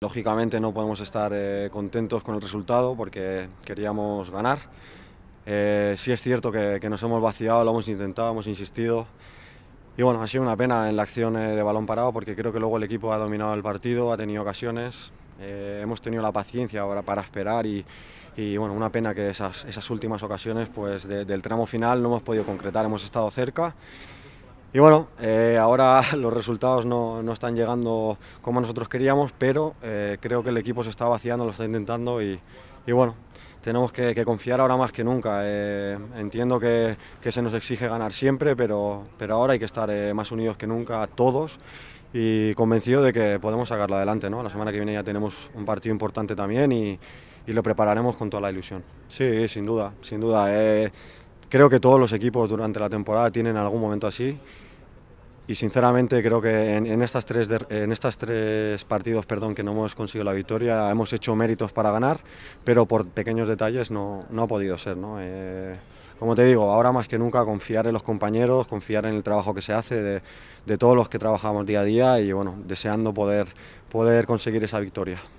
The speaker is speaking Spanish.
Lógicamente no podemos estar eh, contentos con el resultado porque queríamos ganar. Eh, sí es cierto que, nos hemos vaciado, lo hemos intentado, hemos insistido. Y bueno, ha sido una pena en la acción eh, de balón parado porque creo que luego el equipo ha dominado el partido, ha tenido ocasiones, hemos tenido la paciencia para, para esperar y, bueno, una pena que esas, últimas ocasiones pues del tramo final no hemos podido concretar, hemos estado cerca y bueno, eh, ahora los resultados no, no, están llegando como nosotros queríamos, pero eh, creo que el equipo se está vaciando, lo está intentando y, y bueno, tenemos que, confiar ahora más que nunca. Eh, entiendo que, que, se nos exige ganar siempre, pero, pero ahora hay que estar más unidos que nunca todos y convencido de que podemos sacarlo adelante. ¿no? La semana que viene ya tenemos un partido importante también y, y lo prepararemos con toda la ilusión. Sí, sin duda, sin duda creo que todos los equipos durante la temporada tienen algún momento así y sinceramente creo que en, en estas tres en estas tres partidos perdón que no hemos conseguido la victoria hemos hecho méritos para ganar pero por pequeños detalles no, ha podido ser eh, como te digo ahora más que nunca confiar en los compañeros confiar en el trabajo que se hace de, de todos los que trabajamos día a día y bueno deseando poder poder conseguir esa victoria